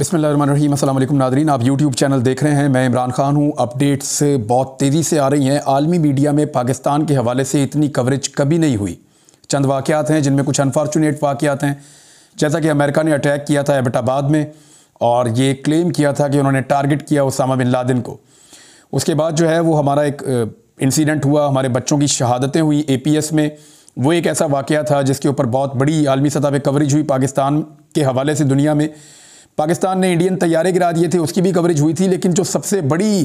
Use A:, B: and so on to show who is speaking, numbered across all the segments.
A: बिसमीम अल्लाम नादरीन आप YouTube चैनल देख रहे हैं मैं इमरान खान हूँ अपडेट्स बहुत तेज़ी से आ रही हैं आलमी मीडिया में पाकिस्तान के हवाले से इतनी कवरेज कभी नहीं हुई चंद वाक़ात हैं जिनमें कुछ अनफॉर्चुनेट वाक़ात हैं जैसा कि अमेरिका ने अटैक किया था एबटाबाद में और ये क्लेम किया था कि उन्होंने टारगेट किया उसामा बिन लादेन को उसके बाद जो है वो हमारा एक इंसिडेंट हुआ हमारे बच्चों की शहादतें हुई ए में वो एक ऐसा वाक़ था जिसके ऊपर बहुत बड़ी आलमी सतह पर कवरेज हुई पाकिस्तान के हवाले से दुनिया में पाकिस्तान ने इंडियन तैयारे गिरा दिए थे उसकी भी कवरेज हुई थी लेकिन जो सबसे बड़ी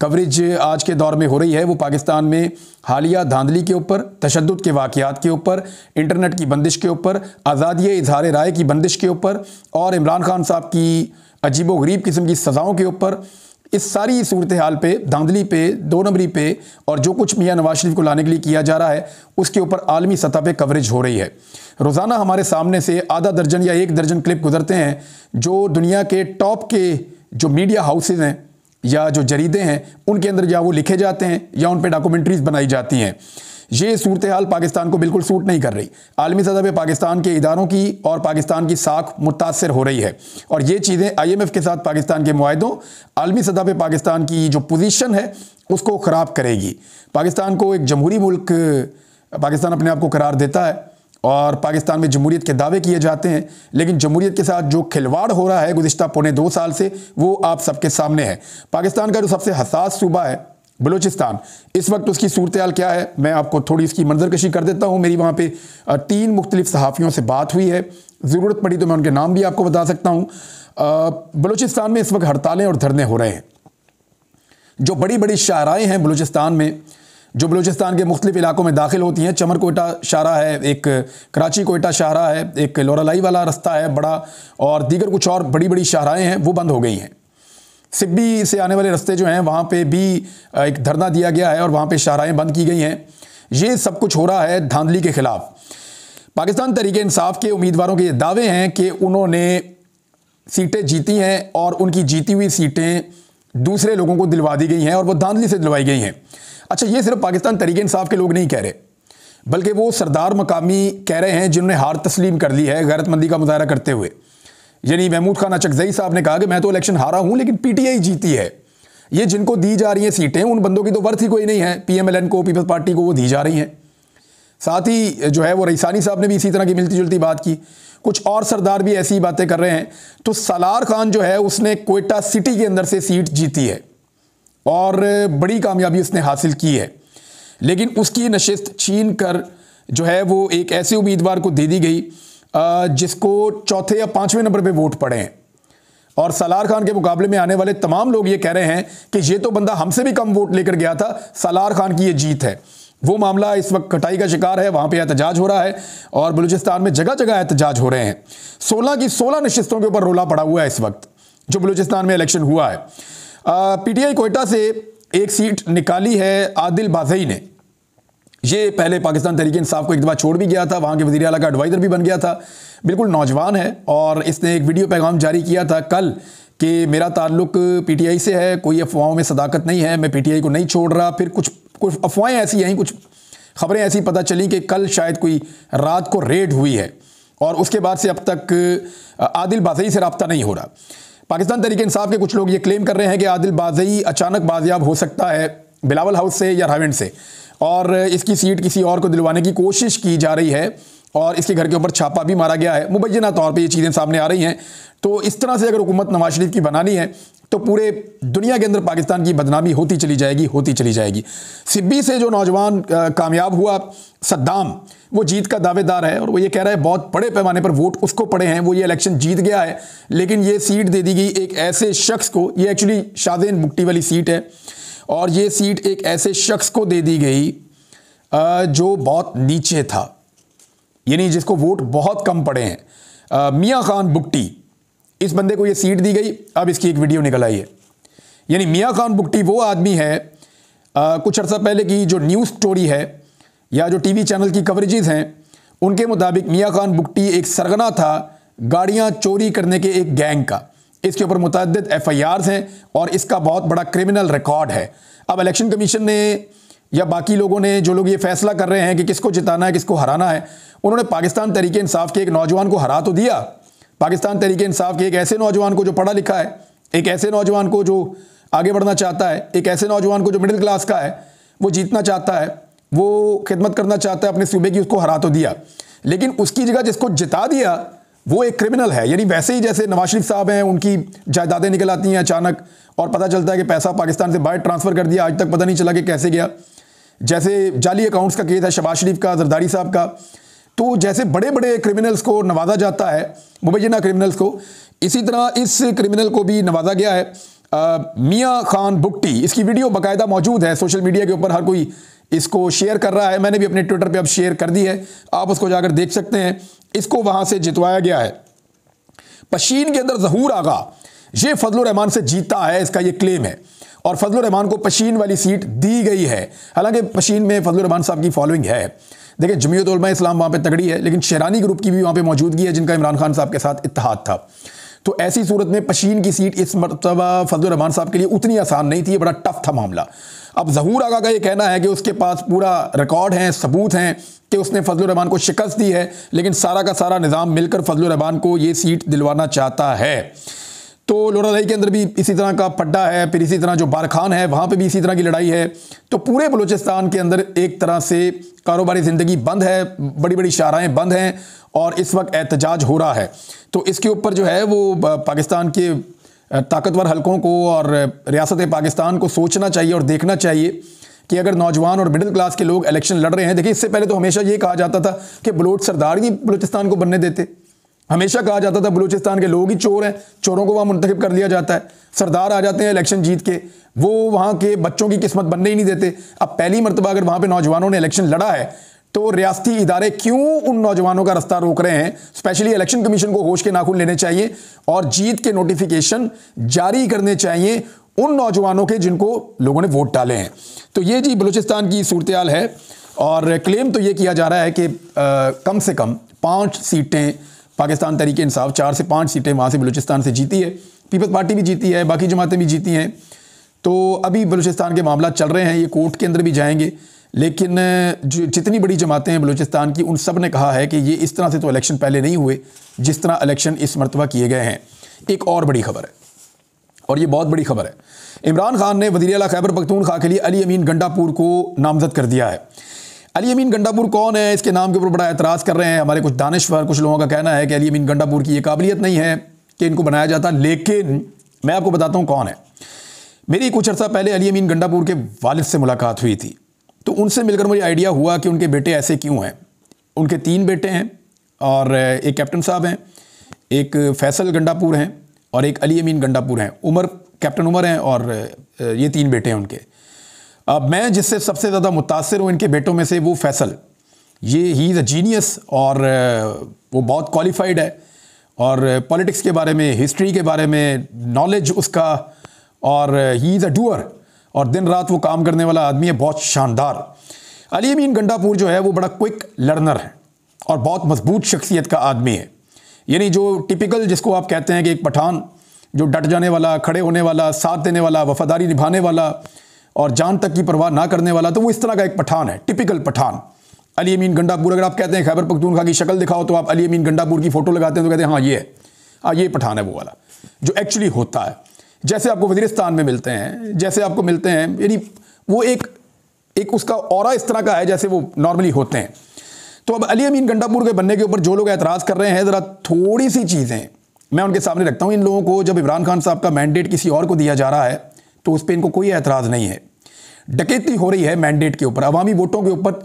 A: कवरेज आज के दौर में हो रही है वो पाकिस्तान में हालिया धांधली के ऊपर तशद के वाक़ात के ऊपर इंटरनेट की बंदिश के ऊपर आज़ादी इजहार राय की बंदिश के ऊपर और इमरान खान साहब की व गरीब किस्म की सज़ाओं के ऊपर इस सारी सूरत हाल पे धांधली पे दो नंबरी पे और जो कुछ मियाँ नवाज शरीफ को लाने के लिए किया जा रहा है उसके ऊपर आलमी सतह पर कवरेज हो रही है रोज़ाना हमारे सामने से आधा दर्जन या एक दर्जन क्लिप गुजरते हैं जो दुनिया के टॉप के जो मीडिया हाउसेज हैं या जो जरीदे हैं उनके अंदर या वो लिखे जाते हैं या उन पर डॉक्यूमेंट्रीज़ बनाई जाती हैं ये सूरत हाल पाकिस्तान को बिल्कुल सूट नहीं कर रही आलमी सतह पर पाकिस्तान के इदारों की और पाकिस्तान की साख मुतासर हो रही है और ये चीज़ें आई एम एफ़ के साथ पाकिस्तान के माहों आलमी सतह पर पाकिस्तान की जो पोजीशन है उसको ख़राब करेगी पाकिस्तान को एक जमहूरी मुल्क पाकिस्तान अपने आप को करार देता है और पाकिस्तान में जमहूरीत के दावे किए जाते हैं लेकिन जमहूरीत के साथ जो खिलवाड़ हो रहा है गुज्तर पौने दो साल से वो आप सबके सामने है पाकिस्तान का जो सबसे हसास सूबा है बलूचिस्तान इस वक्त उसकी सूरत हाल क्या है मैं आपको थोड़ी इसकी मंजरकशी कर देता हूँ मेरी वहाँ पर तीन मुख्तलिफ सहाफ़ियों से बात हुई है ज़रूरत पड़ी तो मैं उनके नाम भी आपको बता सकता हूँ बलूचिस्तान में इस वक्त हड़तालें और धरने हो रहे हैं जो बड़ी बड़ी शाहराएँ हैं बलूचिस्तान में जो बलूचिस्तान के मुख्तलिफ इलाकों में दाखिल होती हैं चमर कोयटा शाहरा है एक कराची कोयटा शाहरा है एक लोरालाई वाला रास्ता है बड़ा और दीगर कुछ और बड़ी बड़ी शाहराएँ हैं वो बंद हो गई हैं सिब्बी से आने वाले रास्ते जो हैं वहाँ पे भी एक धरना दिया गया है और वहाँ पे शाहराएँ बंद की गई हैं ये सब कुछ हो रहा है धांधली के ख़िलाफ़ पाकिस्तान तरीके इंसाफ के उम्मीदवारों के ये दावे हैं कि उन्होंने सीटें जीती हैं और उनकी जीती हुई सीटें दूसरे लोगों को दिलवा दी गई हैं और वो धांधली से दिलवाई गई हैं अच्छा ये सिर्फ पाकिस्तान तरीके इंसाफ के लोग नहीं कह रहे बल्कि वो सरदार मकामी कह रहे हैं जिन्होंने हार तस्लीम कर ली है गैरतमंदी का मुजाहरा करते हुए यानी महमूद खान अचकजई साहब ने कहा कि मैं तो इलेक्शन हारा हूं लेकिन पीटीआई जीती है ये जिनको दी जा रही हैं सीटें उन बंदों की तो वर्थ ही कोई नहीं है पीएमएलएन को पीपल्स पार्टी को वो दी जा रही हैं साथ ही जो है वो रईसानी साहब ने भी इसी तरह की मिलती जुलती बात की कुछ और सरदार भी ऐसी ही बातें कर रहे हैं तो सलार खान जो है उसने कोयटा सिटी के अंदर से सीट जीती है और बड़ी कामयाबी उसने हासिल की है लेकिन उसकी नशस्त छीन कर जो है वो एक ऐसे उम्मीदवार को दे दी गई जिसको चौथे या पांचवें नंबर पे वोट पड़े हैं और सलार खान के मुकाबले में आने वाले तमाम लोग ये कह रहे हैं कि ये तो बंदा हमसे भी कम वोट लेकर गया था सलार खान की ये जीत है वो मामला इस वक्त कटाई का शिकार है वहाँ पे एहतजाज हो रहा है और बलूचिस्तान में जगह जगह एहतजाज हो रहे हैं सोलह की सोलह नशस्तों के ऊपर रोला पड़ा हुआ है इस वक्त जो बलूचिस्तान में इलेक्शन हुआ है पीटीआई कोयटा से एक सीट निकाली है आदिल बाजई ने ये पहले पाकिस्तान तरीके इंसाफ को एक दफ़ा छोड़ भी गया था वहाँ के वजी अला का एडवाइज़र भी बन गया था बिल्कुल नौजवान है और इसने एक वीडियो पैगाम जारी किया था कल कि मेरा ताल्लुक पीटीआई से है कोई अफवाहों में सदाकत नहीं है मैं पीटीआई को नहीं छोड़ रहा फिर कुछ कुछ अफवाहें ऐसी हैं कुछ खबरें ऐसी पता चली कि कल शायद कोई रात को रेड हुई है और उसके बाद से अब तक आदिल बाजई से रबता नहीं हो रहा पाकिस्तान तरीके इंसाफ के कुछ लोग ये क्लेम कर रहे हैं कि आदिल बाजई अचानक बाजियाब हो सकता है बिलावल हाउस से या रावेंड से और इसकी सीट किसी और को दिलवाने की कोशिश की जा रही है और इसके घर के ऊपर छापा भी मारा गया है मुबैना तौर पर ये चीज़ें सामने आ रही हैं तो इस तरह से अगर हुकूमत नवाज शरीफ की बनानी है तो पूरे दुनिया के अंदर पाकिस्तान की बदनामी होती चली जाएगी होती चली जाएगी सिब्बी से जो नौजवान कामयाब हुआ सद्दाम वो जीत का दावेदार है और वो ये कह रहा है बहुत बड़े पैमाने पर वोट उसको पड़े हैं वो ये इलेक्शन जीत गया है लेकिन ये सीट दे दी गई एक ऐसे शख्स को ये एक्चुअली शादेन बुट्टी वाली सीट है और ये सीट एक ऐसे शख्स को दे दी गई जो बहुत नीचे था यानी जिसको वोट बहुत कम पड़े हैं मियाँ खान बुकटी इस बंदे को ये सीट दी गई अब इसकी एक वीडियो निकल आई है यानी मियाँ खान बुकटी वो आदमी है आ, कुछ अर्सा पहले की जो न्यूज़ स्टोरी है या जो टीवी चैनल की कवरेजेस हैं उनके मुताबिक मियाँ खान बुकटी एक सरगना था गाड़ियाँ चोरी करने के एक गैंग का इसके ऊपर मुतद एफ आई आर्स हैं और इसका बहुत बड़ा क्रिमिनल रिकॉर्ड है अब इलेक्शन कमीशन ने या बाकी लोगों ने जो लोग ये फैसला कर रहे हैं कि किसको जिताना है किसको हराना है उन्होंने पाकिस्तान तरीके इंसाफ के एक नौजवान को हरा तो दिया पाकिस्तान तरीके इंसाफ के एक ऐसे नौजवान को जो पढ़ा लिखा है एक ऐसे नौजवान को जो आगे बढ़ना चाहता है एक ऐसे नौजवान को जो मिडिल क्लास का है वो जीतना चाहता है वो खिदमत करना चाहता है अपने सूबे की उसको हरा तो दिया लेकिन उसकी जगह जिसको जिता दिया वो एक क्रिमिनल है यानी वैसे ही जैसे नवाज शरीफ साहब हैं उनकी जायदादें निकल आती हैं अचानक और पता चलता है कि पैसा पाकिस्तान से बाहर ट्रांसफ़र कर दिया आज तक पता नहीं चला कि कैसे गया जैसे जाली अकाउंट्स का केस है शबाज शरीफ का जरदारी साहब का तो जैसे बड़े बड़े क्रिमिनल्स को नवाजा जाता है मुबैना क्रिमिनल्स को इसी तरह इस क्रिमिनल को भी नवाजा गया है मियाँ खान बुकटी इसकी वीडियो बाकायदा मौजूद है सोशल मीडिया के ऊपर हर कोई इसको शेयर कर रहा है मैंने भी अपने ट्विटर पे अब शेयर कर दी है आप उसको जाकर देख सकते हैं इसको वहां से जितवाया गया है पशीन के अंदर जहूर आगा ये फजल रहमान से जीता है इसका ये क्लेम है और फजल रहमान को पशीन वाली सीट दी गई है हालांकि पशीन में फजल रहमान साहब की फॉलोइंग है देखिए जमीयत इस्लाम वहाँ पर तगड़ी है लेकिन शेरानी ग्रुप की भी वहाँ पर मौजूदगी है जिनका इमरान खान साहब के साथ इतिहाद था तो ऐसी सूरत में पशीन की सीट इस मरतबा फजल रहमान साहब के लिए उतनी आसान नहीं थी बड़ा टफ था मामला अब जहूर आगा का ये कहना है कि उसके पास पूरा रिकॉर्ड है सबूत हैं कि उसने फजल रहमान को शिकस्त दी है लेकिन सारा का सारा निज़ाम मिलकर फजल रहमान को ये सीट दिलवाना चाहता है तो लोरादही के अंदर भी इसी तरह का पड्डा है फिर इसी तरह जो बारखान है वहाँ पे भी इसी तरह की लड़ाई है तो पूरे बलूचिस्तान के अंदर एक तरह से कारोबारी ज़िंदगी बंद है बड़ी बड़ी शाहराएँ बंद हैं और इस वक्त एहतजाज हो रहा है तो इसके ऊपर जो है वो पाकिस्तान के ताकतवर हलकों को और रियासत पाकिस्तान को सोचना चाहिए और देखना चाहिए कि अगर नौजवान और मिडिल क्लास के लोग इलेक्शन लड़ रहे हैं देखिए इससे पहले तो हमेशा ये कहा जाता था कि बलोच सरदार ही बलूचिस्तान को बनने देते हमेशा कहा जाता था बलूचिस्तान के लोग ही चोर हैं चोरों को वहाँ मुंतखब कर लिया जाता है सरदार आ जाते हैं इलेक्शन जीत के वो वहाँ के बच्चों की किस्मत बनने ही नहीं देते अब पहली मरतबा अगर वहाँ पर नौजवानों ने इलेक्शन लड़ा है तो रियासती इदारे क्यों उन नौजवानों का रास्ता रोक रहे हैं स्पेशली इलेक्शन कमीशन को होश के नाखून लेने चाहिए और जीत के नोटिफिकेशन जारी करने चाहिए उन नौजवानों के जिनको लोगों ने वोट डाले हैं तो ये जी बलूचिस्तान की सूरत है और क्लेम तो ये किया जा रहा है कि आ, कम से कम पाँच सीटें पाकिस्तान तरीके इंसाफ चार से पाँच सीटें वहाँ से बलूचिस्तान से जीती है पीपल्स पार्टी भी जीती है बाकी जमातें भी जीती हैं तो अभी बलूचिस्तान के मामला चल रहे हैं ये कोर्ट के अंदर भी जाएंगे लेकिन जो जितनी बड़ी जमातें हैं बलूचिस्तान की उन सब ने कहा है कि ये इस तरह से तो इलेक्शन पहले नहीं हुए जिस तरह इलेक्शन इस मरतबा किए गए हैं एक और बड़ी खबर है और ये बहुत बड़ी खबर है इमरान खान ने वजी अला खैबर पखतून खा के लिए अली अमीन गंडापुर को नामजद कर दिया है अली अमीन गंडापुर कौन है इसके नाम के ऊपर बड़ा एतराज़ कर रहे हैं हमारे कुछ दानश्वर कुछ लोगों का कहना है कि अली अमीन गंडापुर की ये काबिलियत नहीं है कि इनको बनाया जाता लेकिन मैं आपको बताता हूँ कौन है मेरी कुछ अर्सा पहले अली अमीन गंडापुर के वालिद से मुलाकात हुई थी तो उनसे मिलकर मुझे आइडिया हुआ कि उनके बेटे ऐसे क्यों हैं उनके तीन बेटे हैं और एक कैप्टन साहब हैं एक फैसल गंडापुर हैं और एक अली अमीन गंडापुर हैं उमर कैप्टन उमर हैं और ये तीन बेटे हैं उनके अब मैं जिससे सबसे ज़्यादा मुतासर हूँ इनके बेटों में से वो फैसल ये ही इज़ अ जीनियस और वो बहुत क्वालिफाइड है और पॉलिटिक्स के बारे में हिस्ट्री के बारे में नॉलेज उसका और ही इज़ अ डूअर और दिन रात वो काम करने वाला आदमी है बहुत शानदार अली अमीन गंडापुर जो है वो बड़ा क्विक लर्नर है और बहुत मजबूत शख्सियत का आदमी है यानी जो टिपिकल जिसको आप कहते हैं कि एक पठान जो डट जाने वाला खड़े होने वाला साथ देने वाला वफादारी निभाने वाला और जान तक की परवाह ना करने वाला तो वो इस तरह का एक पठान है टिपिकल पठान अली अमीन गंडापुर अगर आप कहते हैं खैबर पख्तून खा की शक्ल दिखाओ तो आप अली अमीन गंडापुर की फ़ोटो लगाते हैं तो कहते हैं हाँ ये है हाँ ये पठान है वो वाला जो एक्चुअली होता है जैसे आपको वजीरस्तान में मिलते हैं जैसे आपको मिलते हैं यानी वो एक एक उसका और इस तरह का है जैसे वो नॉर्मली होते हैं तो अब अली अमीन गंडापुर के बनने के ऊपर जो लोग एतराज़ कर रहे हैं ज़रा थोड़ी सी चीज़ें मैं उनके सामने रखता हूँ इन लोगों को जब इमरान खान साहब का मैंडेट किसी और को दिया जा रहा है तो उस पर इनको कोई एतराज़ नहीं है डकैती हो रही है मैंडेट के ऊपर अवामी वोटों के ऊपर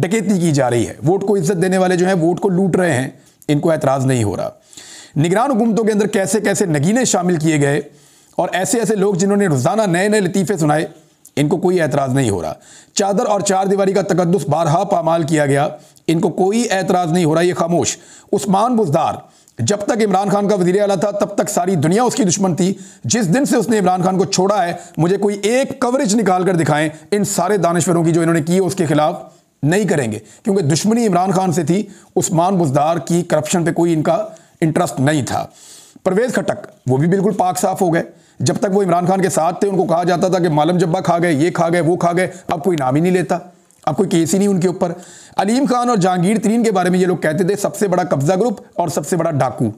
A: डकैती की जा रही है वोट को इज्जत देने वाले जो हैं वोट को लूट रहे हैं इनको एतराज़ नहीं हो रहा निगरान हुकूमतों के अंदर कैसे कैसे नगीने शामिल किए गए और ऐसे ऐसे लोग जिन्होंने रोज़ाना नए नए लतीफ़े सुनाए इनको कोई एतराज़ नहीं हो रहा चादर और चार दीवारी का तकदस बारहा पामाल किया गया इनको कोई एतराज़ नहीं हो रहा ये खामोश उस्मान बुजदार जब तक इमरान खान का वजीर आला था तब तक सारी दुनिया उसकी दुश्मन थी जिस दिन से उसने इमरान खान को छोड़ा है मुझे कोई एक कवरेज निकाल कर दिखाएं इन सारे दानश्वरों की जो इन्होंने की उसके खिलाफ नहीं करेंगे क्योंकि दुश्मनी इमरान खान से थी उस्मान बुजदार की करप्शन पर कोई इनका इंटरेस्ट नहीं था परवेज खटक वो भी बिल्कुल पाक साफ हो गए जब तक वो इमरान खान के साथ थे उनको कहा जाता था कि मालम जब्बा खा गए ये खा गए वो खा गए अब कोई नाम ही नहीं लेता अब कोई केस ही नहीं उनके ऊपर अलीम खान और जहांगीर तरीन के बारे में ये लोग कहते थे सबसे बड़ा कब्जा ग्रुप और सबसे बड़ा डाकू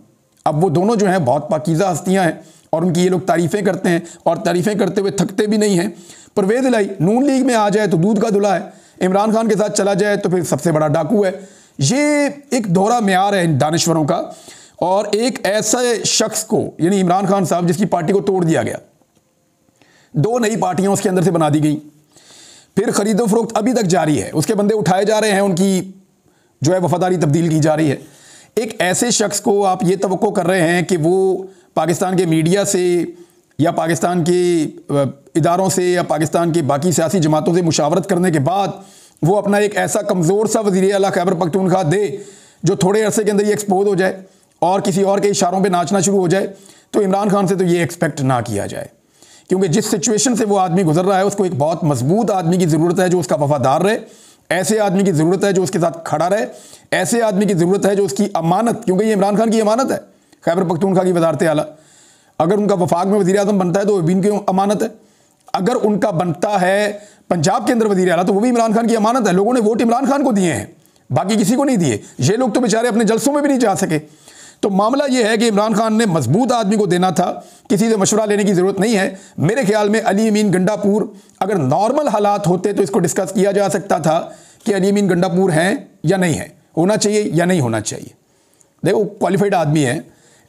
A: अब वो दोनों जो हैं बहुत पाकिज़ा हस्तियाँ हैं और उनकी ये लोग तारीफ़ें करते हैं और तारीफ़ें करते हुए थकते भी नहीं हैं परवेज लाई नून लीग में आ जाए तो दूध का दुला है इमरान खान के साथ चला जाए तो फिर सबसे बड़ा डाकू है ये एक दोहरा मैार है इन दानश्वरों का और एक ऐसे शख्स को यानी इमरान खान साहब जिसकी पार्टी को तोड़ दिया गया दो नई पार्टियां उसके अंदर से बना दी गई फिर खरीदो फरोख्त अभी तक जारी है उसके बंदे उठाए जा रहे हैं उनकी जो है वफादारी तब्दील की जा रही है एक ऐसे शख्स को आप ये तो कर रहे हैं कि वो पाकिस्तान के मीडिया से या पाकिस्तान के इदारों से या पाकिस्तान के बाकी सियासी जमातों से मुशावरत करने के बाद वो अपना एक ऐसा कमज़ोर सा वजी अला खैबर पखतूनखा दे जो थोड़े अरसे के अंदर ही एक्सपोज हो जाए और किसी और के इशारों पे नाचना शुरू हो जाए तो इमरान खान से तो ये एक्सपेक्ट ना किया जाए क्योंकि जिस सिचुएशन से वो आदमी गुजर रहा है उसको एक बहुत मजबूत आदमी की ज़रूरत है जो उसका वफादार रहे ऐसे आदमी की ज़रूरत है जो उसके साथ खड़ा रहे ऐसे आदमी की ज़रूरत है जो उसकी अमानत क्योंकि ये इमरान खान की अमानत है खैबर पख्तूनखा की वजारत आला अगर उनका वफाक में वजी अजम बनता है तो वह की अमानत है अगर उनका बनता है पंजाब के अंदर वजी अला तो वो भी इमरान खान की अमानत है लोगों ने वोट इमरान खान को दिए हैं बाकी किसी को नहीं दिए ये लोग तो बेचारे अपने जलसों में भी नहीं जा सके तो मामला यह है कि इमरान खान ने मजबूत आदमी को देना था किसी से मशवरा लेने की ज़रूरत नहीं है मेरे ख्याल में अली अमीन गंडापुर अगर नॉर्मल हालात होते तो इसको डिस्कस किया जा सकता था कि अली अमीन गंडापुर हैं या नहीं है होना चाहिए या नहीं होना चाहिए देखो क्वालिफाइड आदमी है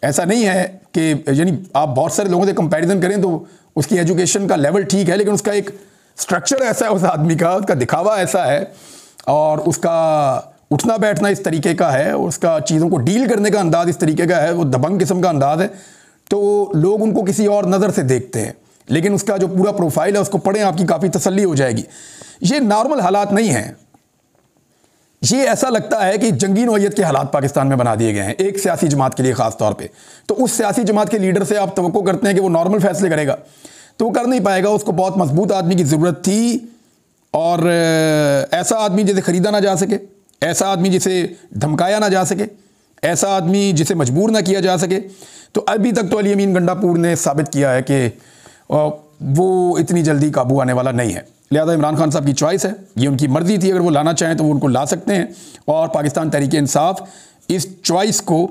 A: ऐसा नहीं है कि यानी आप बहुत सारे लोगों से कंपेरिज़न करें तो उसकी एजुकेशन का लेवल ठीक है लेकिन उसका एक स्ट्रक्चर ऐसा है उस आदमी का उसका दिखावा ऐसा है और उसका उठना बैठना इस तरीके का है और उसका चीज़ों को डील करने का अंदाज़ इस तरीके का है वो दबंग किस्म का अंदाज़ है तो लोग उनको किसी और नज़र से देखते हैं लेकिन उसका जो पूरा प्रोफाइल है उसको पढ़ें आपकी काफ़ी तसल्ली हो जाएगी ये नॉर्मल हालात नहीं हैं ये ऐसा लगता है कि जंगी नोयत के हालात पाकिस्तान में बना दिए गए हैं एक सियासी जमात के लिए ख़ास तौर पे तो उस सियासी जमात के लीडर से आप तो करते हैं कि वो नॉर्मल फैसले करेगा तो वो कर नहीं पाएगा उसको बहुत मजबूत आदमी की ज़रूरत थी और ऐसा आदमी जैसे ख़रीदा ना जा सके ऐसा आदमी जिसे धमकाया ना जा सके ऐसा आदमी जिसे मजबूर ना किया जा सके तो अभी तक तो अली अमीन गंडापुर ने साबित किया है कि वो इतनी जल्दी काबू आने वाला नहीं है लिहाजा इमरान खान साहब की चॉइस है ये उनकी मर्ज़ी थी अगर वो लाना चाहें तो वो उनको ला सकते हैं और पाकिस्तान तहरीक इंसाफ इस चॉइस को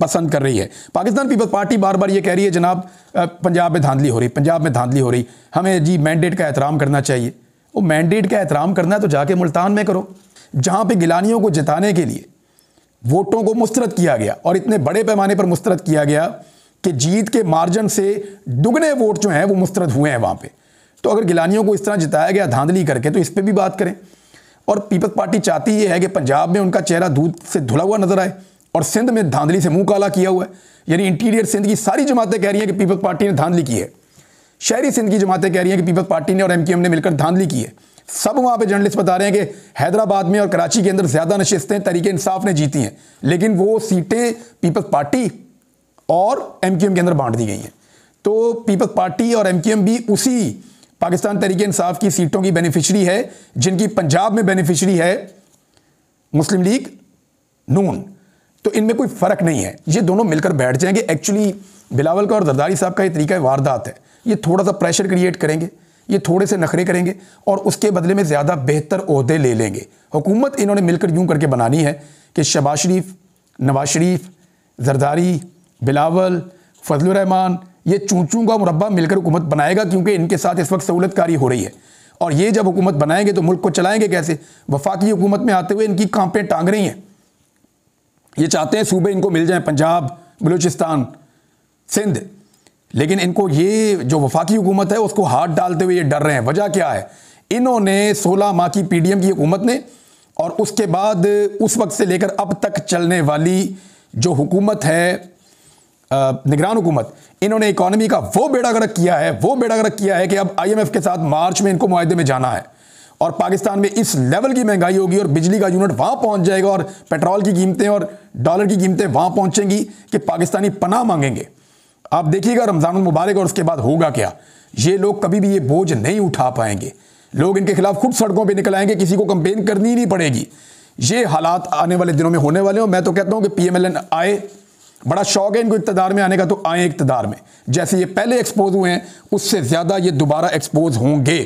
A: पसंद कर रही है पाकिस्तान पीपल्स पार्टी बार बार ये कह रही है जनाब पंजाब में धांधली हो रही पंजाब में धांधली हो रही हमें जी मैंडेट का एहतराम करना चाहिए वो मैंडेट का एहतराम करना है तो जाके मुल्तान में करो जहां पे गिलानियों को जिताने के लिए वोटों को मुस्तरद किया गया और इतने बड़े पैमाने पर मुस्तरद किया गया कि जीत के मार्जन से दुगने वोट जो हैं वो मुस्तरद हुए हैं वहाँ पर तो अगर गिलानियों को इस तरह जिताया गया धांधली करके तो इस पर भी बात करें और पीपल्स पार्टी चाहती ये है कि पंजाब में उनका चेहरा दूध से धुला हुआ नजर आए और सिंध में धांधली से मुंह काला किया हुआ है यानी इंटीरियर सिंध की सारी जमातें कह रही हैं कि पीपल्स पार्टी ने धांधली की है शहरी सिंध की जमातें कह रही हैं कि पीपल्स पार्टी ने और एमकेएम ने मिलकर धांधली की है सब वहाँ पे जर्नलिस्ट बता रहे हैं कि हैदराबाद में और कराची के अंदर ज़्यादा नशिस्तें तरीके इंसाफ ने जीती हैं लेकिन वो सीटें पीपल्स पार्टी और एम के अंदर बांट दी गई हैं तो पीपल्स पार्टी और एम भी उसी पाकिस्तान तरीके इंसाफ की सीटों की बेनिफिशरी है जिनकी पंजाब में बेनिफिशरी है मुस्लिम लीग नून तो इनमें कोई फ़र्क नहीं है ये दोनों मिलकर बैठ जाएंगे एक्चुअली बिलावल का और जरदारी साहब का ये तरीका वारदात है ये थोड़ा सा प्रेशर क्रिएट करेंगे ये थोड़े से नखरे करेंगे और उसके बदले में ज़्यादा बेहतर अहदे ले लेंगे हुकूमत इन्होंने मिलकर यूँ करके बनानी है कि शबाज शरीफ नवाज शरीफ जरदारी बिलावल फजलरहमान ये चूचू का मुरबा मिलकर हुकूमत बनाएगा क्योंकि इनके साथ इस वक्त सहूलत कारी हो रही है और ये जब हुकूमत बनाएंगे तो मुल्क को चलाएंगे कैसे वफाकी हुकूमत में आते हुए इनकी कांपें टांग रही हैं ये चाहते हैं सूबे इनको मिल जाएँ पंजाब बलूचिस्तान सिंध लेकिन इनको ये जो वफाकी हुकूमत है उसको हाथ डालते हुए ये डर रहे हैं वजह क्या है इन्होंने 16 माह की पीडीएम की हुकूमत ने और उसके बाद उस वक्त से लेकर अब तक चलने वाली जो हुकूमत है निगरान हुकूमत इन्होंने इकॉनमी का वो बेड़ा गर्क किया है वो बेड़ा गर्क किया है कि अब आईएमएफ के साथ मार्च में इनको माहे में जाना है और पाकिस्तान में इस लेवल की महंगाई होगी और बिजली का यूनिट वहाँ पहुँच जाएगा और पेट्रोल की कीमतें और डॉलर की कीमतें वहाँ पहुँचेंगी कि पाकिस्तानी पनाह मांगेंगे आप देखिएगा रमज़ान मुबारक और उसके बाद होगा क्या ये लोग कभी भी ये बोझ नहीं उठा पाएंगे लोग इनके खिलाफ खुद सड़कों पर निकल आएंगे किसी को कंपेन करनी ही नहीं पड़ेगी ये हालात आने वाले दिनों में होने वाले हो मैं तो कहता हूँ कि पी एम एल एन आए बड़ा शौक है इनको इकतदार में आने का तो आए इकतदार में जैसे ये पहले एक्सपोज हुए हैं उससे ज़्यादा ये दोबारा एक्सपोज होंगे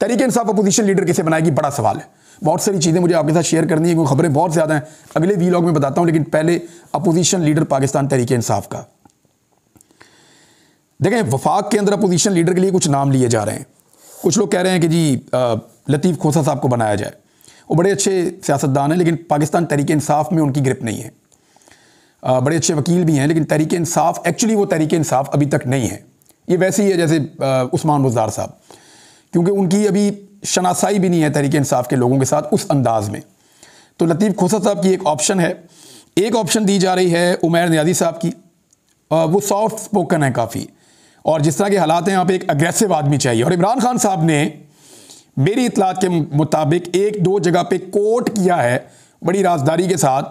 A: तरीके इंसाफ अपोजिशन लीडर किसे बनाएगी बड़ा सवाल है बहुत सारी चीज़ें मुझे आपके साथ शेयर करनी है क्योंकि खबरें बहुत ज़्यादा हैं अगले वीलॉग में बताता हूँ लेकिन पहले अपोजिशन लीडर पाकिस्तान तरीके इंसाफ का देखें वफाक के अंदर अपोजिशन लीडर के लिए कुछ नाम लिए जा रहे हैं कुछ लोग कह रहे हैं कि जी लतीफ़ खोसा साहब को बनाया जाए वो बड़े अच्छे सियासतदान हैं लेकिन पाकिस्तान तहरीक इंसाफ में उनकी ग्रिप नहीं है आ, बड़े अच्छे वकील भी हैं लेकिन तहरीक इंसाफ एक्चुअली वो तहरीक इंसाफ अभी तक नहीं है ये वैसे ही है जैसे उस्मान बुजार साहब क्योंकि उनकी अभी शनासाई भी नहीं है तहरीक इंसाफ के लोगों के साथ उस अंदाज में तो लतीफ़ खोसा साहब की एक ऑप्शन है एक ऑप्शन दी जा रही है उमैर न्याजी साहब की आ, वो सॉफ्ट स्पोकन है काफ़ी और जिस तरह के हालात हैं यहाँ पे एक अग्रेसिव आदमी चाहिए और इमरान खान साहब ने मेरी इतलात के मुताबिक एक दो जगह पे कोट किया है बड़ी राजदारी के साथ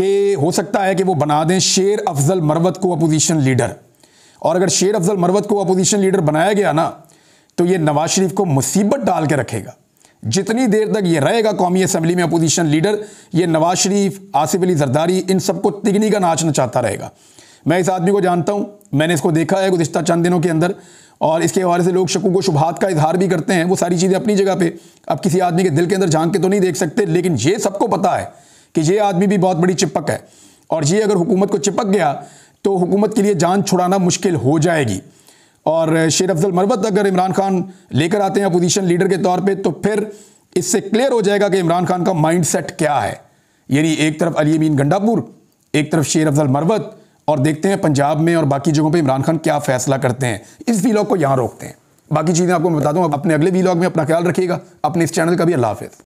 A: कि हो सकता है कि वो बना दें शेर अफजल मरवत को अपोजिशन लीडर और अगर शेर अफजल मरवत को अपोजिशन लीडर बनाया गया ना तो ये नवाज शरीफ को मुसीबत डाल के रखेगा जितनी देर तक ये रहेगा कौमी असम्बली में अपोजिशन लीडर ये नवाज शरीफ आसिफ अली जरदारी इन सबको तिगनी का नाचना चाहता रहेगा मैं इस आदमी को जानता हूँ मैंने इसको देखा है गुज्तर चंद दिनों के अंदर और इसके हवाले से लोग शकूक व शुभात का इजहार भी करते हैं वो सारी चीज़ें अपनी जगह पे अब किसी आदमी के दिल के अंदर झांक के तो नहीं देख सकते लेकिन ये सबको पता है कि ये आदमी भी बहुत बड़ी चिपक है और ये अगर हुकूमत को चिपक गया तो हुकूमत के लिए जान छुड़ाना मुश्किल हो जाएगी और शेर अफजल मरवत अगर इमरान खान लेकर आते हैं अपोजिशन लीडर के तौर पर तो फिर इससे क्लियर हो जाएगा कि इमरान खान का माइंड सेट क्या है यानी एक तरफ अली अमीन गंडापुर एक तरफ शेर अफजल मरवत और देखते हैं पंजाब में और बाकी जगहों पे इमरान खान क्या फैसला करते हैं इस वीलॉग को यहाँ रोकते हैं बाकी चीज़ें आपको मैं बता दूँ अपने अगले वीलॉग में अपना ख्याल रखिएगा अपने इस चैनल का भी अल्लाह हाफिज़